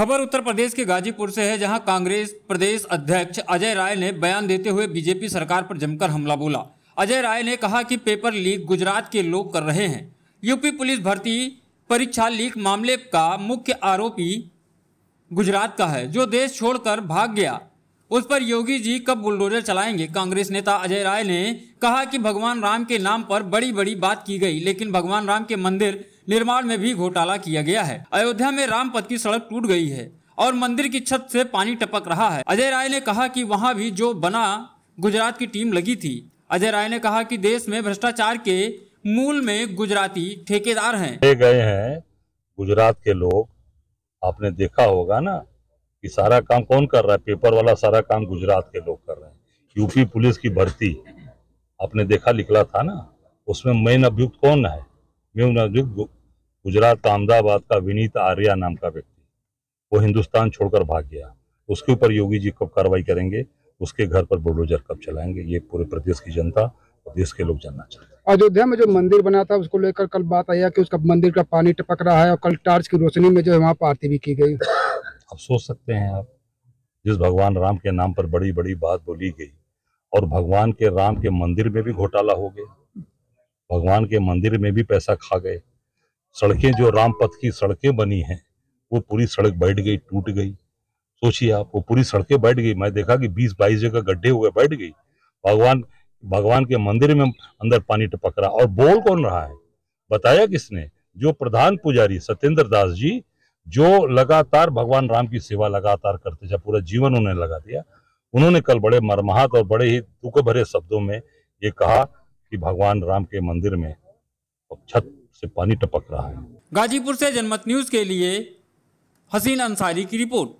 खबर उत्तर प्रदेश के गाजीपुर से है जहां कांग्रेस प्रदेश अध्यक्ष अजय राय ने बयान देते हुए बीजेपी सरकार पर जमकर हमला बोला अजय राय ने कहा कि पेपर लीक गुजरात के लोग कर रहे हैं यूपी पुलिस भर्ती परीक्षा लीक मामले का मुख्य आरोपी गुजरात का है जो देश छोड़कर भाग गया उस पर योगी जी कब बुलडोजर चलाएंगे कांग्रेस नेता अजय राय ने कहा कि भगवान राम के नाम पर बड़ी बड़ी बात की गई लेकिन भगवान राम के मंदिर निर्माण में भी घोटाला किया गया है अयोध्या में राम पथ की सड़क टूट गई है और मंदिर की छत से पानी टपक रहा है अजय राय ने कहा कि वहां भी जो बना गुजरात की टीम लगी थी अजय राय ने कहा कि देश में भ्रष्टाचार के मूल में गुजराती ठेकेदार हैं गए हैं गुजरात के लोग आपने देखा होगा ना कि सारा काम कौन कर रहा है पेपर वाला सारा काम गुजरात के लोग कर रहे हैं यूपी पुलिस की भर्ती आपने देखा लिखला था ना उसमें मेन अभियुक्त कौन है मेन अभियुक्त गुजरात का अहमदाबाद का विनीत आर्या नाम का व्यक्ति वो हिंदुस्तान छोड़कर भाग गया उसके ऊपर योगी जी कब कार्रवाई करेंगे उसके घर पर बुलडोजर कब चलाएंगे ये पूरे प्रदेश की जनता देश के लोग जानना चाहते हैं अयोध्या में जो मंदिर बना था उसको लेकर कल बात आई है कि उसका मंदिर का पानी टपक रहा है और कल टार्च की रोशनी में जो है वहाँ पर आरती भी की गई आप सोच सकते हैं आप जिस भगवान राम के नाम पर बड़ी बड़ी बात बोली गई और भगवान के राम के मंदिर में भी घोटाला हो गया भगवान के मंदिर में भी पैसा खा गए सड़कें जो रामपथ की सड़कें बनी हैं वो पूरी सड़क बैठ गई टूट गई सोचिए आप वो पूरी सड़कें बैठ गई मैं देखा कि बीस बाईस जगह गड्ढे हुए बैठ गई भगवान भगवान के मंदिर में अंदर पानी टपक रहा और बोल कौन रहा है बताया किसने जो प्रधान पुजारी सत्येंद्र दास जी जो लगातार भगवान राम की सेवा लगातार करते थे पूरा जीवन उन्होंने लगा दिया उन्होंने कल बड़े मरमाहत और बड़े ही दुख भरे शब्दों में ये कहा कि भगवान राम के मंदिर में छत से पानी टपक रहा है गाजीपुर से जनमत न्यूज के लिए हसीन अंसारी की रिपोर्ट